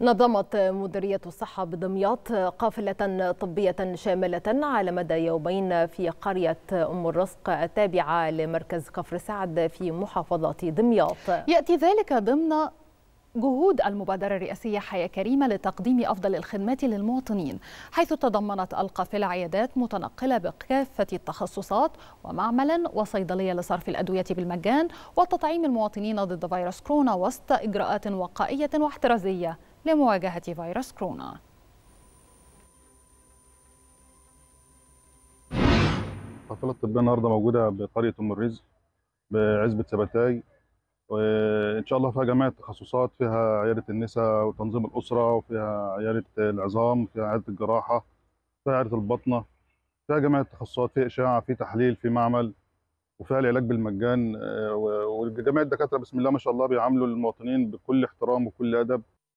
نظمت مديرية الصحة بدمياط قافلة طبية شاملة على مدى يومين في قرية أم الرزق التابعة لمركز كفر سعد في محافظة دمياط يأتي ذلك ضمن جهود المبادرة الرئاسية حياة كريمة لتقديم أفضل الخدمات للمواطنين حيث تضمنت القافلة عيادات متنقلة بكافة التخصصات ومعملا وصيدلية لصرف الأدوية بالمجان وتطعيم المواطنين ضد فيروس كورونا وسط إجراءات وقائية واحترازية لمواجهة فيروس كورونا الحفلة الطبية النهاردة موجودة بقرية أم الرزق بعزبة سبتاي وإن شاء الله فيها جميع التخصصات فيها عيادة النساء وتنظيم الأسرة وفيها عيادة العظام فيها عيادة الجراحة فيها عيادة البطنة فيها جميع التخصصات في إشاعة في تحليل في معمل وفيها العلاج بالمجان وجميع الدكاترة بسم الله ما شاء الله بيعاملوا المواطنين بكل احترام وكل أدب